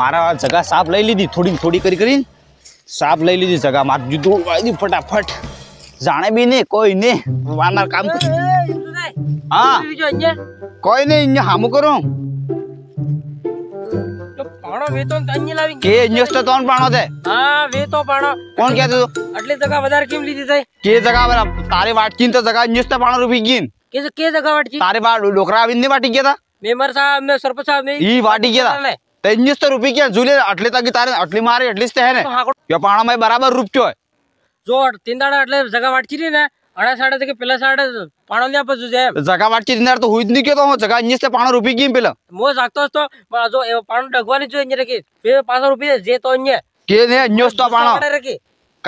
મારા જગા સાપ લઈ લીધી થોડી થોડી કરી કરીને સાપ લઈ લીધી જગા માર જુદું વાળી ફટાફટ જાણે બી ને કોઈ ને વાનાર કામ હા કોઈ નહીં અહીંયા હામું કરો કે ન્યુસ્ટ તોન પાણો છે હા વે તો પાણો કોણ કહેતો તો આટલી જગા વધારે કેમ લીધી થાય કે જગા બરા તારે વાટકીન તો જગા ન્યુસ્ટ પાણો રૂપી ગીન કે કે જગા વાટકી તારે બા ડોકરા આવીને વાટી ગયા તા મેમર સાહેબ મે સરપંચ સાહેબ ઈ વાટી ગયા તા તે નિસ્તરુ બી કે ઝુલે આટલે તાકી તારે આટલી મારે એટલી છે ને કે પાણામાંય બરાબર રૂપ છે જો આ ત્રણ દાડા એટલે જગ્યા વધતી રે ને અડાસાડે કે પેલા સાડે પાણો ને પછુ જૈમ જગ્યા વધતી દિનાર તો હુઈ જ ન કે તો હો જગ્યા નિસ્ત પાણો રૂપી કી પેલા મો સાકતોસ તો આ જો એ પાણો ડગવાની જો ઇન રાખી પે પાસા રૂપિયા જે તો ન કે ને ન્યોસ્ત પાણો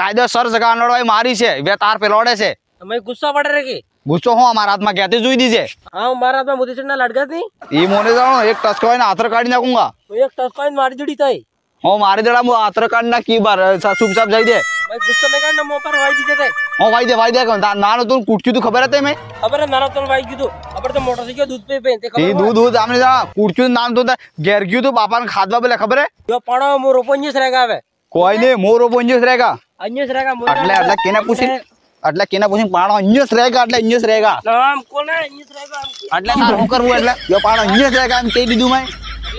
કાયદો સર જગ્યા નોડવાઈ મારી છે વે તાર પેલોડે છે અમે ગુસ્સા વાડે રાખી ગુસ્સો હું મારા હાથમાં ક્યાંથી જોઈ દીજે હા હું મારા હાથમાં મોતી ચડના લાડકા થી એ મને જાણો એક ટસકાવીને હાથર કાઢી નાખુંગા એક ટસકાવીને મારી જોડી થઈ હું મારી દડા હું હાથર કાઢી નાખી બાર સાસુ સાહેબ જઈ દે ભાઈ ગુસ્સો મે કાઢ ને મો પર વાઈ દીજે તે હું વાઈ દે વાઈ દે કોણ નાનો તું કુટક્યું તું ખબર હતી મે ખબર નાનો તું વાઈ ગયું તું આપણે તો મોટો થઈ ગયો દૂધ પે પે તે ખબર દૂધ દૂધ આમને જા કુટક્યું નામ તો ઘેર ગયું તું બાપાને ખાધવા બોલે ખબર હે જો પણ મો રોપંજીસ રેગા આવે કોઈ નહીં મો રોપંજીસ રેગા અંજીસ રેગા એટલે એટલે કેને પૂછી అట్ల కేనా పోసి పానో ఇన్యస్ రేగా అట్ల ఇన్యస్ రేగా లాం కోనే ఇన్యస్ రేగా అట్ల నా హోకర్ ము అట్ల పోపాన ఇన్యస్ రేగా అంటే తీదిదుమై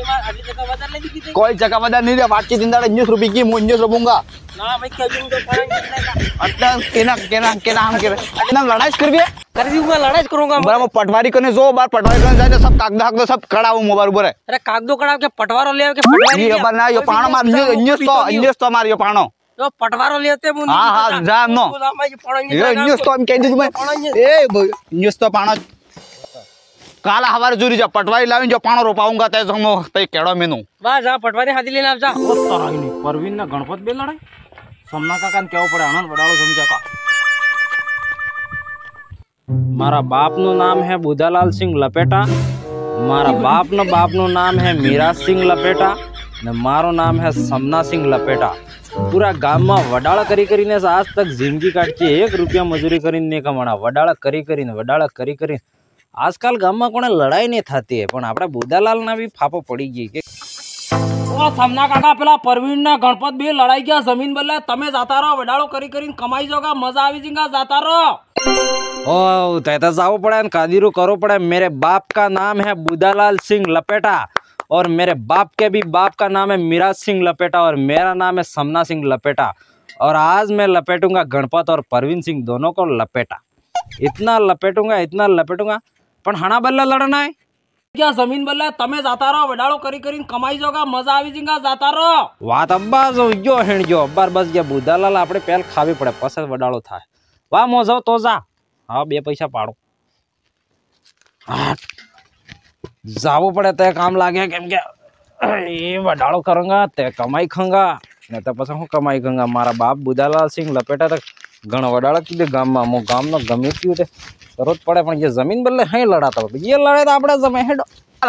ఏమ అడిచా వదాలేది కితి కోయ జక వదాని లేదు వాట్కి దందడ ఇన్యస్ రూపికి ము ఇన్యస్ రబूंगा నా బై కజిం పోపాన ఇన్యస్ రేగా అట్ల కేనా కేనా కేనాం కేనాం అట్ల లడైస్ కర్బీ కర్దివుగా లడైస్ కరుంగం బరా మో పట్వారీ కనే జో బార్ పట్వారీ కనే జైనే సబ్ కాగద హగ్ దో సబ్ కడావో మో బర్ బరే అరే కాగదో కడావ కే పట్వారో లేవ కే పట్వారీ ఇ అవ నా యో పానో మా ఇన్యస్ తో ఇన్యస్ తో మా రియో పానో જો પટવારો લેતે હું હા હા જા નો ન નામ આખી પાડો એ ન્યુઝ તો અમે કેતી તુમે એ ન્યુઝ તો પાણો કાલા હવાર જુરી જા પટવારી લાવિન જો પાણો રો પાઉંગા તય સમો તય કેડો મેનું વા જા પટવારી હાધી લેન આવ જા પરવીન ના ગણપત બે લડે સમના કાકા ને કેવો પડા અનંત બડાળો સમ કાકા મારા બાપ નું નામ હે બુધાલાલ Singh लपेटा મારા બાપ ના બાપ નું નામ હે મીરા Singh लपेटा ને મારો નામ હે સમના Singh लपेटा પૂરા ગામમાં વડાળા કરી કરીને આજ તક જિંદગી કાઢતી એક રૂપિયા મજૂરી કરીને નહીં કમાણા વડાળા કરી કરીને વડાળા કરી કરીને આજકાલ ગામમાં કોને લડાઈ નહીં થતી પણ આપણા બોદાલાલના બી ફાફો પડી ગઈ કે સમના કાકા પેલા પરવીનના ગણપત બે લડાઈ ગયા જમીન બદલે તમે જાતા રહો વડાળો કરી કરીને કમાઈ જો મજા આવી જઈગા જાતા રહો ઓ પડે કાદીરું કરવું પડે મેરે બાપ કા નામ હે બુદાલાલ સિંહ લપેટા और मेरे बाप के भी बाप का नाम है मिराज सिंह लपेटा और मेरा नाम है समना सिंह लपेटा और आज मैं लपेटूंगा गणपत और परवीन सिंह दोनों को लपेटा इतना लपेटूंगा इतना लपेटूंगा પણ હણા બલ્લા લડના ક્યાં જમીન બલ્લા તમે જાતા રહો વડાળો કરી કરીને કમાઈ જોગા મજા આવી જઈગા જાતા રહો વાત અબ્બા જો જો હેણ જો અબ્બાર બસ જે બુધાલાલ આપણે પહેલ ખાવી પડે પછી વડાળો થાય વાહ મોજો તો જા હા બે પૈસા પાડો હા જાવું પડે તે કામ લાગે કેમ કે એ વડાળો કરુંગા તે કમાઈ ખંગા ને તો પછી હું કમાઈ ખંગા મારા બાપ બુદાલાલ સિંહ લપેટા તો ઘણો વડાળો કીધું ગામમાં હું ગામનો ગમે થયું તે સરોજ પડે પણ જે જમીન બદલે હે લડાતા એ લડે તો આપણે જમે હેડો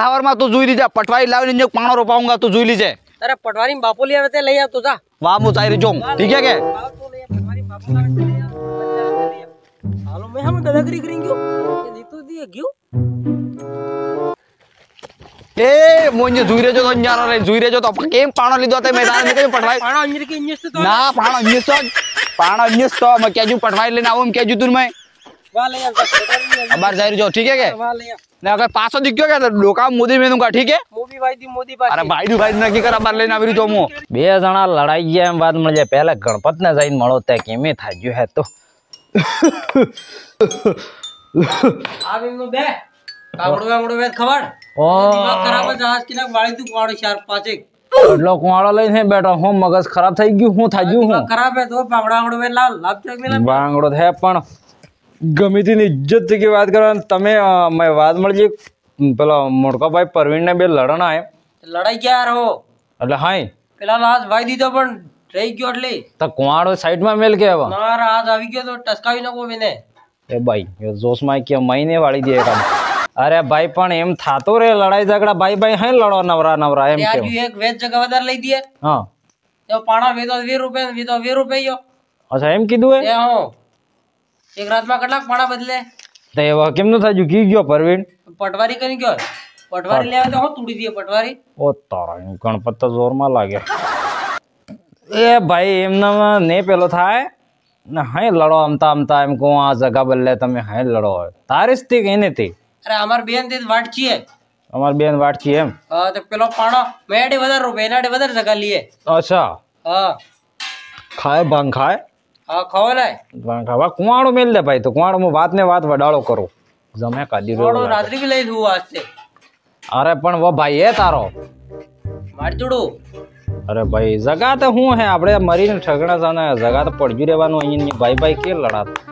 હવારમાં તું જોઈ લીજા પટવારી લાવીને પાણો રોપાઉંગા તું જોઈ લીજે અરે પટવારી બાપુ લઈ આવે તે લઈ આવતો જા વાહ હું જાય રીજો ઠીક હે કે હાલો મેં હમ દરગરી કરી ગયો દીતુ દી ગયો એ મોંજે જોઈ રેજો તો અંજારા રે જોઈ રેજો તો કેમ પાણો લીધો તે મેદાન ને કેમ પઠવાય પાણો અંજર કે અંજસ તો ના પાણો અંજસ તો પાણો અંજસ તો મે કેજુ પઠવાય લઈને આવું કેજુ તું મે વાલે યાર અબાર જાઈ જો ઠીક હે કે વાલે ને અગર પાછો દીક્યો કે ડોકા મોદી મેનું કા ઠીક હે મોદી ભાઈ દી મોદી ભાઈ અરે ભાઈ દી ભાઈ નકી કર અબાર લઈને આવી જો મો બે જણા લડાઈ ગયા એમ વાત મળજે પહેલા ગણપત ને જઈને મળો તે કેમે થાજ્યો હે તો બે આ બડુવા બડુ વેત ખબર ઓ દિમાગ ખરાબ જાસ કિનાક વાળી દુવાડો સાર પાછે બડલો કવાળો લઈને બેઠા હું મગજ ખરાબ થઈ ગયું હું થાજી હું ખરાબ હે તો પાવડાવડવેલા લબ તો મે બાંગડો દે પણ ગમેતી ની ઇજ્જત ની વાત કરો તમે મે વાત મળી પેલા મોડકાભાઈ પ્રવીણ ને બે લડણ આય લડાઈ ગયા યાર હો એટલે હાય પેલા આજ વાય દીધો પણ થઈ ગયો એટલે તો કવાળો સાઈડ માં મેલ કેવા નારાજ આવી ગયો તો ટસકાવી લાગો વિને એ ભાઈ જોસ માં કે મહિને વાળી દેગા અરે ભાઈ પણ એમ થાતો રે લડાઈ ઝઘડા ભાઈ ભાઈ હે લડો નવરા નવરા એમ કે એક વેચ જગ્યા વધારે લઈ દે હા તો પાણા વેદો 20 રૂપિયા વેદો 20 રૂપિયા અચ્છા એમ કીધું હે હો એક રાતમાં કેટલાક પાણા બદલે તે એવા કેમ નું થાજુ કી ગયો પરવીન પટવારી કરી ગયો પટવારી લેવા તો હું તૂડી દે પટવારી ઓ તારા ગણપત તો જોરમાં લાગે એ ભાઈ એમના ને પેલો થાય ને હે લડો આમતા આમતા એમ કો આ જગા બદલે તમે હે લડો તારીસ થી કે નથી અરે અમાર બેન તે વાટ છીએ અમાર બેન વાટ છીએ એમ હા તો પેલો પાણો મેડે વધારે રૂપિયા વધારે વધાર જગા લીએ અચ્છા હા ખાય ભાંગ ખાય હા ખાવ લે ભાંગ ખાવા કુવાણો મેલ દે ભાઈ તો કુવાણો માં વાત ને વાત વડાળો કરો જમે કાઢી રહ્યો રાત્રી બી લઈ દઉં આજે અરે પણ વો ભાઈ એ તારો મારી જોડું અરે ભાઈ જગા તો હું હે આપણે મરીને ઠગણા છે ને જગા તો પડજી રહેવાનું અહીંયા ભાઈ ભાઈ કે લડાત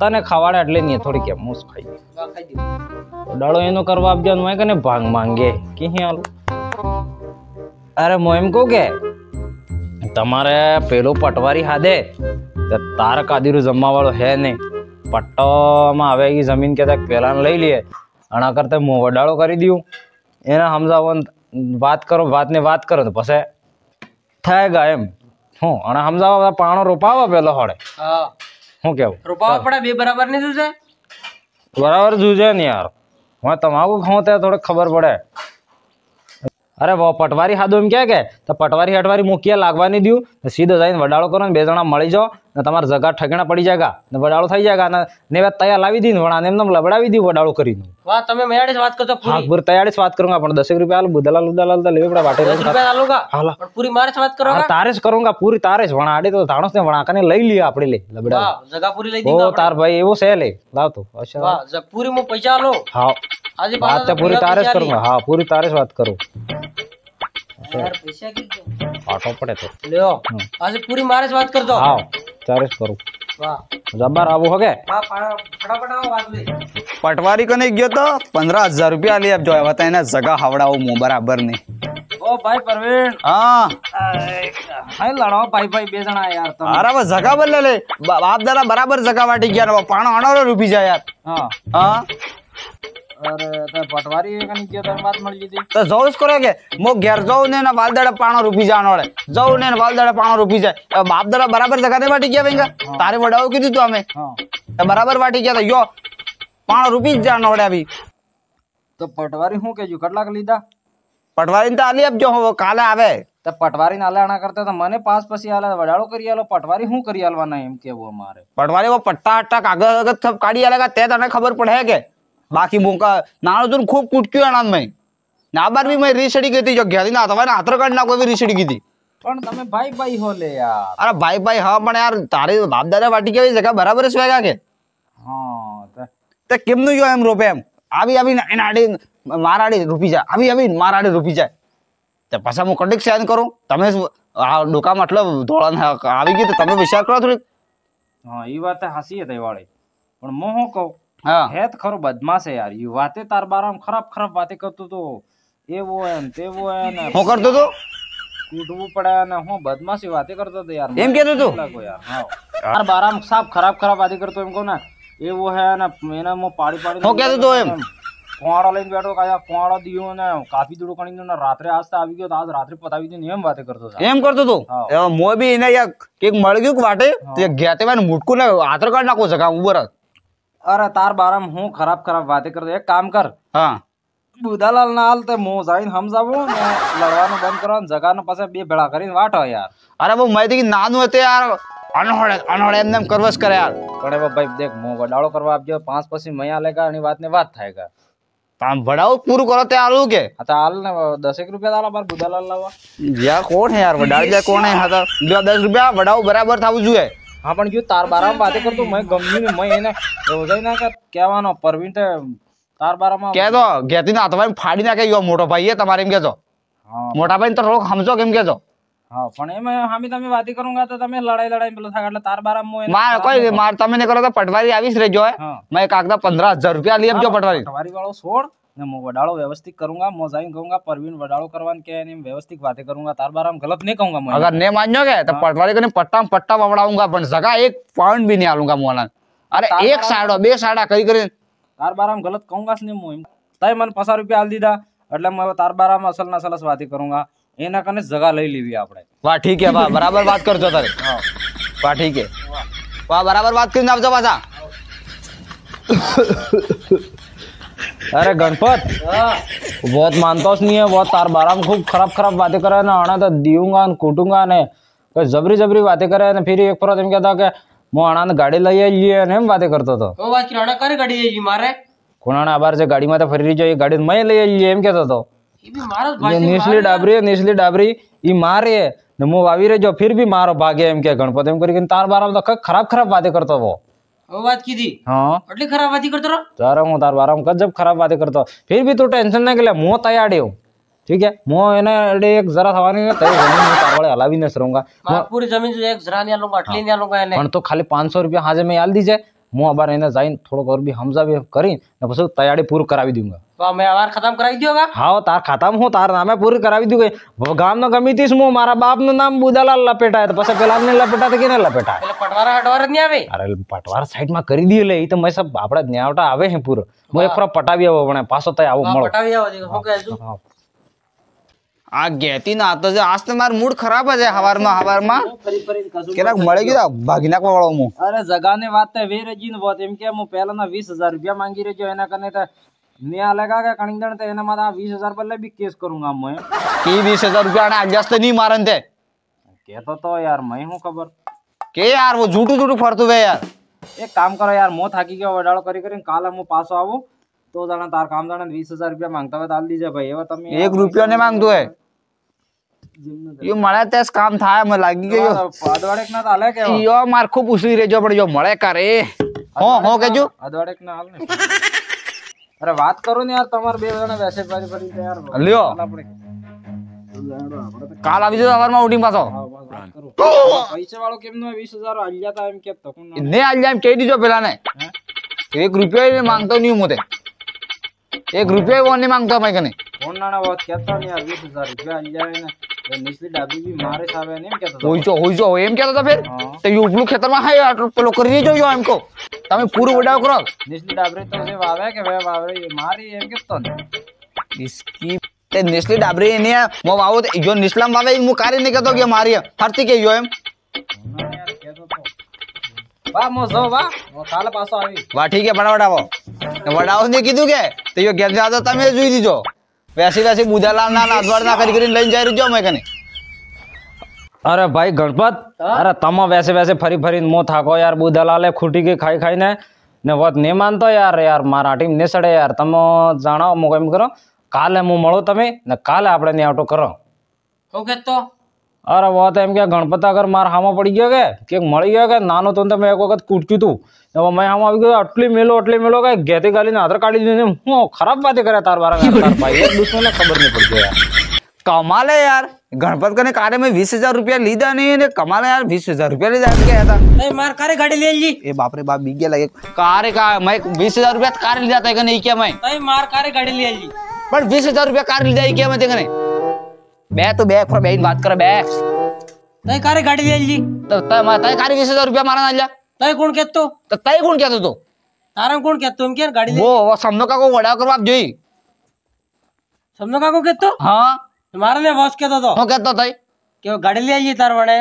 તને ખવાડે એટલે નહીં થોડી કે મૂસ ખાઈ ડળો એનો કરવા આપજો ને કે ભાંગ માંગે કે હાલ અરે મો એમ કહું કે તમારે પેલો પટવારી હાદે તાર કાદીરું જમવા વાળો હે નહીં પટ્ટામાં આવે એ જમીન કે તક પહેલાને લઈ લઈએ આના કરતા હું વડાળો કરી દઉં એને સમજાવો વાત કરો વાતને વાત કરો તો પછી થાય ગયા એમ હું અને સમજાવો પાણો રોપાવો પેલો હોડે હા શું કેવું રૂપાવા પડે બે બરાબર નહીં શું બરાબર જોજે ને યાર હું તમાકુ ખાઉં ત્યાં થોડીક ખબર પડે અરે વો પટવારી હાદું એમ કે કે તો પટવારી હટવારી મૂકીએ લાગવાની નહીં દઉં સીધો જઈને વડાળો કરો ને બે જણા મળી જાઓ ને તમારા જગા ઠગણા પડી જાય ને વડાળો થઈ જાય ને વાત તૈયાર લાવી દીધી વણા એમને લબડાવી દીધું વડાળો કરીને વાહ તમે મેયાડે વાત કરતો હા પૂરી વાત કરુંગા પણ દસેક રૂપિયા આલુ બુદલા લુદલા લાલતા લેવી પડે વાટે પૂરી મારે વાત કરો તારે જ કરુંગા પૂરી તારે જ વણા આડે તો ધાણોસ ને વણાકાને લઈ લઈએ આપણે લે લબડા જગા પૂરી લઈ દીધી તાર ભાઈ એવો છે લે લાવ તો પૂરી હું પૈસા લો હા વાત તો પૂરી તારે જ કરું હા પૂરી તારે જ વાત કરું ફાટો પડે તો લ્યો આજે પૂરી મારે જ વાત કરજો હા તારે જ કરું પટવારી કને ગયો તો પંદર હજાર રૂપિયા લઈ આપજો હવે એને જગા હવડાવું હું બરાબર નહીં ઓ ભાઈ પરવીણ હા હાય લડો ભાઈ ભાઈ બે જણા યાર તમે અરે હવે જગા બદલે લે બાપ દાદા બરાબર જગા વાટી ગયા પાણો અણો રૂપી જાય યાર હા હા તો જવું જ કરે કે મો ઘેર જવું ને વાલ દડે પાણો રૂપી જવાનો રે જવું ને વાલ દડે પાણો રૂપી જાય બાપ દડા બરાબર જગાતે વાટી ગયા ભાઈ તારે વડાવું કીધું તું અમે તો બરાબર વાટી ગયા તો યો પાણો રૂપી જ જવાનો રે આવી તો પટવારી શું કેજો કેટલાક લીધા પટવારી તો આલી આપજો હવે કાલે આવે તો પટવારી ના આણા કરતા તો મને પાસ પછી આલે વડાળો કરી આલો પટવારી શું કરી આલવાના એમ કેવું અમારે પટવારી પટ્ટા હટ્ટા કાગળ કાઢી આલે તે તને ખબર પડે કે બાકી મોકા નાનો તું ખૂબ કુટક્યો એના મેં ના બાર બી મેં રીસડી ગઈ હતી જો ઘેરી ના તમારે આતર કાર્ડ ના કોઈ રીસડી ગઈ હતી પણ તમે ભાઈ ભાઈ હો લે યાર અરે ભાઈ ભાઈ હા પણ યાર તારે બાપ દાદા વાટી કેવી જગા બરાબર છે કે હા તે કેમનું જો એમ રોપે એમ આવી આવી એના આડે મારાડે રૂપી જાય આવી આવી મારાડે રૂપી જાય તે પાછા હું કંડક સાઈન કરું તમે આ ડોકામાં એટલે ધોળાને આવી ગઈ તો તમે વિચાર કરો થોડીક હા એ વાત હાસી હતી વાળી પણ મોહ કહું હે તો ખરો બદમાશ છે યાર યુ વાતે તાર બારામ ખરાબ ખરાબ વાતે કરતો તો એવો એમ તેવો એમ હું કરતો તો કૂટવું પડે ને હું બદમાશી વાતે કરતો તો યાર એમ કેતો તો યાર તાર બારામ સાફ ખરાબ ખરાબ વાતે કરતો એમ કહું ને એવો હે ને એને હું પાડી પાડી હું કેતો તો એમ ફોણો લઈને બેઠો કાયા ફોણો દીયો ને કાફી દૂડો કરીને ને રાત્રે આસ્તે આવી ગયો આજ રાત્રે પતાવી દીધું એમ વાતે કરતો એમ કરતો તો મો બી એને યાર કેક મળ ગયું કે વાટે તે ગેતે મને મુટકું ને આતર કાઢ નાખો છે કામ જ अरे तार बारम हूँ खराब खराब बातें कर एक काम कर हाँ बुदालाल नाल ते मो जाइन हम जाबो लड़वानो बंद करो जगह न पसे बे बेड़ा करीन वाटो यार अरे वो मैं देखी नानू हते यार अनहोड़े अनहोड़े एम करवस करे यार कड़े वो भाई देख मो वडाड़ो करवा आप जो पांच पसी मैं आलेगा अनी बात ने बात थाएगा ताम हाँ, वडाओ पूरु करो ते आलू के अच्छा हाँ, तो आल ने 10 एक रुपया डाला पर बुदालाल लावा या कौन है यार वडाड़ जा कौन है हां 10 तो रुपया वडाओ बराबर थाऊ जुए હા પણ જો તાર બારામાં વાતે કરતો મેં ગમ્યું ને મેં એને રોજાઈ ના કે કહેવાનો પરવીન તે તાર બારામાં કહેજો ગેતી ના હાથમાં ફાડી નાખે યો મોટો ભાઈ એ તમારે એમ કહેજો મોટા ભાઈ તો રોક સમજો કેમ કહેજો હા પણ એમ હામી તમે વાતી કરુંગા તો તમે લડાઈ લડાઈ પેલો થાક એટલે તાર બારામાં માર કોઈ માર તમે ને કરો તો પટવારી આવીશ રેજો હે મેં કાગદા 15000 રૂપિયા લઈ આપજો પટવારી પટવારી વાળો છોડ मैं वडाड़ो व्यवस्थित करूंगा मोजाइन कहूंगा परवीन वडाड़ो करवान क्या है व्यवस्थित बातें करूंगा तार बार हम गलत नहीं कहूंगा मैं अगर नहीं मानोगे तो पटवारी को पट्टा पट्टा ववड़ाऊंगा पर जगह एक पाउंड भी नहीं आलूंगा मोहन अरे एक साइडो બે સાડા કઈ કરે તાર બારામ ગલત કહુંગા ને મોહિમ તય મને પચાસ રૂપિયા આલ દીધા એટલે હું હવે તાર બારામ અસલ ના સલસ વાતી કરુંગા એના કને જગા લઈ લેવી આપણે વાહ ઠીક હે વાહ બરાબર વાત કરજો તારે વાહ ઠીક હે વાહ બરાબર વાત કરીને આવજો પાછા अरे गणपत बहुत मानता उस नहीं है बहुत तार बारा में खूब खराब खराब बातें करे ना आना तो दीऊंगा न कूटूंगा ने जबरी जबरी बातें करे ना फिर एक फरत कहता कि मो आना ने गाड़ी लाई लिए ने बातें करता था तो बात किराना कर गाड़ी ये मारे कुणाना आबार से गाड़ी में तो फरी जो ये गाड़ी मैं ले लिए एम कहता था निचली डाबरी है निचली डाबरी ई मार है ने मो वावी रे जो फिर भी मारो भागे एम क्या गणपत एम करके तार बारा में तो खराब खराब बातें करता वो बात की थी हाँ अटली खराब बातें करते रहो जा रहा हूँ तार बारह हूँ जब खराब बातें करता फिर भी तू टेंशन ना के मुँह तैयार हो ठीक है मुँह है एक जरा सवारी ना तय जमीन में हला भी नहीं सरूंगा पूरी जमीन से एक जरा नहीं लूंगा अटली नहीं लूंगा पण तो खाली 500 रुपया हाजे में याल दीजिए मुँह अबार है जाइन थोड़ा और भी हमजा भी करी ना बस तैयारी पूरी करा दूंगा વ્યવહાર ખતમ કરાવી દો હા તાર ખાતામાં હું તાર નામે પૂરી કરાવી દઉં કે ગામનો ગમી તીસ હું મારા બાપનું નામ બુદાલાલ લપેટાય તો પછી પેલા ને લપેટા તો કેને લપેટાય એટલે પટવારા હટવાર જ નહીં આવે અરે પટવાર સાઈડમાં કરી દઈએ લે એ તો મેં સબ આપણે ન્યાવટા આવે હે પૂરો હું એક મૂડ ખરાબ છે ભાગી નાખવા વાળો હું અરે જગાને વાત વાત એમ કે હું પહેલાના વીસ હજાર રૂપિયા માંગી રહ્યો એના કને ને અલગા કે કણિંદણ તે એના મારા વીસ હજાર પર બી કેસ કરુંગા મેં કે વીસ હજાર રૂપિયા આને અગસ્ત નહીં મારન તે કેતો તો યાર મેં હું ખબર કે યાર વો જૂઠું જૂઠું ફરતું વે યાર એક કામ કરો યાર મો થાકી ગયો વડાળો કરી કરીને કાલે હું પાછો આવું તો જાણે તાર કામ જાણે વીસ હજાર રૂપિયા માંગતા હોય તાલ દીજે ભાઈ એવા તમે એક રૂપિયો ને માંગતો હે यो મળે તેસ કામ થાય મને લાગી ગયો અદવાડેક ના તાલે કે યો માર ખૂબ ઉસરી રેજો પણ જો મળે કરે હો હો કેજો અદવાડેક ના હાલ ને અરે વાત કરો ને યાર તમારે બે જણા વેસે પડી પડી યાર લ્યો કાલ આવી જજો સવારમાં ઉઠી પાછો પૈસા વાળો કેમ નો 20000 આલ્યા તા એમ કેતો ને આલ્યા એમ કહી દીજો પેલા ને એક રૂપિયો માંગતો નહીં મોતે એક રૂપિયા ફોન નહીં માંગતો ભાઈ કને ફોન નાના વાત કેતા ને યાર 20000 રૂપિયા આલ્યા ને મારે સામે એમ કેતો હોઈજો હોઈજો એમ કેતો ફેર તો યુપલું ખેતરમાં હાય આટલું પેલો કરી દેજો એમ કો તમે પૂરો વડાવ કરો નિસલી ડાબરી તો સે વાવે કે વાવરે યે મારી એમ કેતો ને નિસ્કીતે નિસલી ડાબરી ની મો વાવો જો નિસલામ વાવે હું કારી ન કેતો કે મારી થરતી કે યો એમ વા મો જો વા ઓ કાલા પાસો આવી વા ઠીકે બડા વડાવ વડાવ નહી કીધું કે તો યો ગેદ જાજો તમે જોઈ લીજો વેસી વેસી મુદલાલ ના નાડવાર ના કરી કરીને લઈ જઈ રજો મેકાને અરે ભાઈ ગણપત અરે તમે વેસે વેસે ફરી ફરીને મો થાકો યાર બુ દલાલે ખૂટી ગઈ ખાઈ ખાઈને ને વત ને માનતો યાર યાર મારા ટીમ ને સડે યાર તમે જાણાવો મો કેમ કરો કાલે હું મળો તમે ને કાલે આપણે ને આવટો કરો શું કહેતો અરે વાત એમ કે ગણપત આગળ મારા હામાં પડી ગયો કે કે મળી ગયો કે નાનો તો તમે એક વખત કૂટક્યું તું હવે મેં હામાં આવી ગયો આટલી મેલો આટલી મેલો કે ઘેતી ગાલીને આધાર કાઢી દીધું હું ખરાબ વાતે કર્યા તાર બારા તાર ભાઈ દુશ્મને ખબર નહીં પડતી યાર कमाल है यार गणपत का कार्य में बीस हजार रूपया लीजा नहीं कमाल है यार बीस हजार रूपया ले जाने गया था मार कार गाड़ी ले ली ए बापरे बाप बिक गया लगे कार का मैं बीस हजार रूपया कार ले जाता है नहीं क्या मैं मार कार गाड़ी ले ली पर बीस हजार रूपया कार ले जाए क्या मैं देखने मैं तो बैग पर बहन बात कर बैग तय कार गाड़ी ले ली तो तय कार बीस हजार रूपया मारा ना तय कौन कहते हो तो तय कौन कहते तो तारा कौन कहते हो गाड़ी वो समझो का को वड़ा करो आप जो समझो का हाँ તમારે વોચ કેતો તો હું કેતો તઈ કે ગાડી લઈ આવી તાર વડે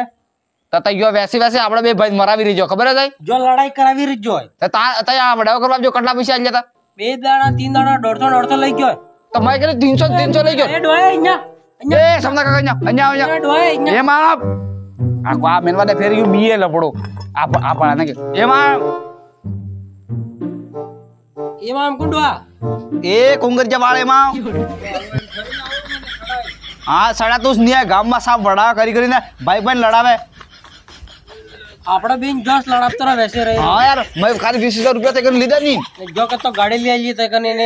તો તૈયો વેસી વેસી આપણે બે ભાઈ મરાવી રીજો ખબર હે જો લડાઈ કરાવી રીજો તો તઈ આ વડાવ કરવા જો કેટલા પૈસા આલ્યા તા બે દાડા તીન દાડા દોઢસો દોઢસો લઈ ગયો તો મેં કીધું તીનસો તીનસો લઈ ગયો એ ડોય અહીંયા એ સમના કાકા અહીંયા અહીંયા અહીંયા ડોય અહીંયા એ માપ આ કો મેલવાને ફેરી ગયું બીએ લપડો આ આ પાળાને કે એ માપ એ માપ કુંડવા એ કુંગર જવાળે માપ હા સડા તું નહીં ગામમાં સાફ વડા કરી કરીને ભાઈ ભાઈ લડાવે આપણે બેન જોસ લડાવતો વેસે રહે હા યાર મેં ખાલી વીસ હજાર રૂપિયા તકન લીધા નહીં જો કે તો ગાડી લઈ આવી તકન એને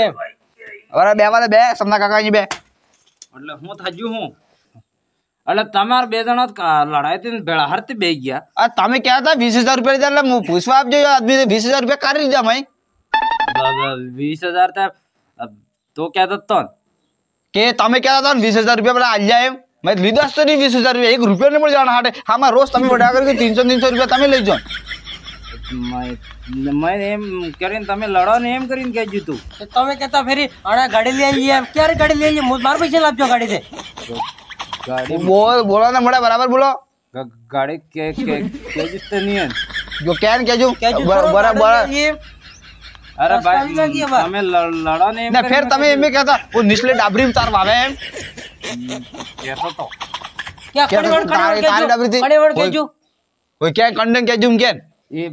અરે બે વાલે બે સમના કાકા અહીં બે એટલે હું થાજ્યું હું એટલે તમારે બે જણા લડાઈ થી ભેળા હરતી બે ગયા તમે ક્યાં હતા વીસ હજાર રૂપિયા લીધા એટલે હું પૂછવા આપજો આદમી વીસ હજાર રૂપિયા કાઢી લીધા ભાઈ વીસ હજાર તો ક્યાં હતો કે તમે કહેતા હતા ને વીસ હજાર રૂપિયા પેલા આલ્યા એમ મેં લીધા જ તો નહીં વીસ હજાર રૂપિયા એક રૂપિયા નહીં મળી જવાના હાટે આમાં રોજ તમે વડા કર્યું કે ત્રણસો ત્રણસો રૂપિયા તમે લઈ જાઓ મેં એમ કરીને તમે લડો ને એમ કરીને કહેજો તું તમે કહેતા ફેરી અણા ગાડી લઈ આવીએ ક્યારે ગાડી લઈ આવીએ હું બાર પૈસા લાવજો ગાડી દે ગાડી બોલ બોલો ને મળે બરાબર બોલો ગાડી કે કે કેજો તો નહીં જો કેન કેજો બરાબર અરે ભાઈ તમે લડો ને ના ફેર તમે એમ કહેતા હું નિશલે ડાબરી ઉતાર વાવે એમ કહેતો તો કે કંડન કેજો એમ કે એ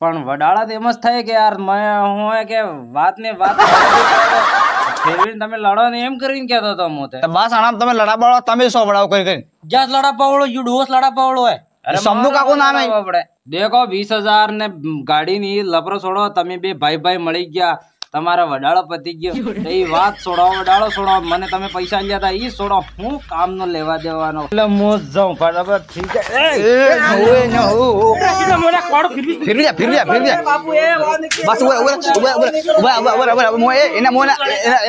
પણ વડાળા તો એમ થાય કે યાર મે હું કે વાત ને વાત ફેરવીને તમે લડો ને એમ કરીને કહેતો તો હું બસ આણામ તમે લડા બળો તમે સો વડાવ કરી કરીને જ્યાં લડા પાવળો યુ ડોસ લડા પાવળો હોય દેખો વીસ હજાર ને ગાડીની લપરો છોડો તમે બે ભાઈ ભાઈ મળી ગયા તમારા વડાળો પતી ગયો એ વાત છોડો વડાળો છોડો મને તમે પૈસા લીધા હતા એ છોડો હું કામ નો લેવા દેવાનો એટલે મોજ જાઉં બરાબર ઠીક ફિર ફિર ફિર બસ ઉભા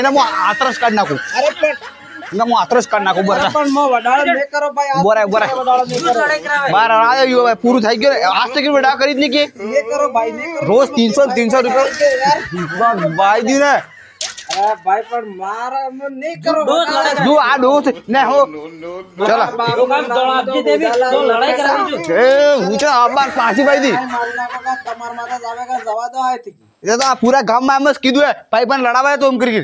ઉભા ને હું આતરો જ કાઢ નાખું બરા પણ મો વડાળો મે કરો ભાઈ બરા બરા બાર રાજા યુ ભાઈ પૂરું થઈ ગયો આજ તક વડા ખરીદ ની કે મે કરો ભાઈ મે કરો રોજ 300 300 રૂપિયા ભાઈ દી ને ભાઈ પણ મારા નહીં કરો જો આ દોસ્ત ને હો ચલો લડાઈ કરાવી છું એ હું તો આબાર પાછી ભાઈ દી તમાર માથા જાવે કા જવા દો આય થી એ તો આ પૂરા ગામ માં એમ જ કીધું હે ભાઈ પણ લડાવાય તો એમ કરી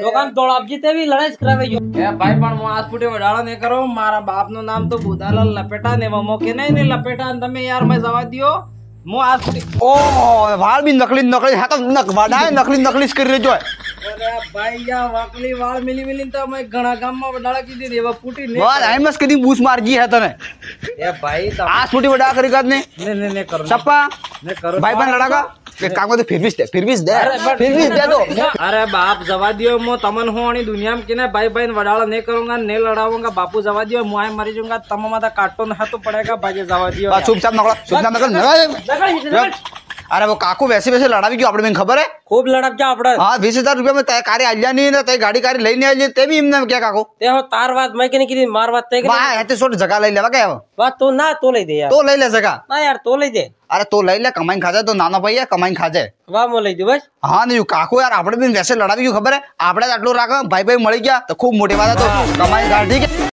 દોકાન દોળાબજી તેવી લડાઈ કરાવે જો એ ભાઈ પણ હું હાથ ફૂટે વડાળો ને કરો મારા બાપનું નામ તો બુધાલાલ લપેટા ને વમો કે નહીં ને લપેટા ને તમે યાર મેં જવા દયો હું હાથ ફૂટે ઓ વાળ બી નકલી નકલી હા તો વડાય નકલી નકલી કરી લેજો અરે ભાઈ પણ લડાકા કે કાંગડે ફીર બીસ્તે ફીર બીસ્ દે અરે ફીર બી દે દો અરે બાપ જવા દયો મો તમન હોણી દુનિયામાં કેને ભાઈ ભાઈને વડાળો નઈ કરુંગા ને નઈ લડાવુંગા બાપુ જવા દયો મોય મરી જુંગા તમ તમા કાટો ન હાતો પડેગા બાજે જવા દયો બા চুপ સાબ નકળો સુdna નકળો અરે વો કાકો વેસી વેસી લડાવી ક્યો આપડે મે ખબર હે ખોબ લડાવ્યા આપડે હા 20000 રૂપિયા મે તય કારે આલ્યા નઈ ને તય ગાડી કારે લઈ નઈ આલ્યા તેમી ઇમને કે કાકો તે હો તાર વાત મે કેની કીદી માર વાત તય કે બા હે તે છોટ ઝગા લઈ લેવા કે હવે બા તું ના તો લઈ દે યાર તો લઈ લે ઝગા આ યાર તો લઈ દે અરે તો લઈ લે કમાઈને ખાજે તો નાનો ભાઈ કમાઈને ખાજે વામો લઈ દે બસ હા નહીં કાકો યાર આપણે બી વેસે લડાવી ગયું ખબર હે આપણે જ આટલું રાખો ભાઈ ભાઈ મળી ગયા તો ખૂબ મોટી વાત તો કમાઈને ખાધી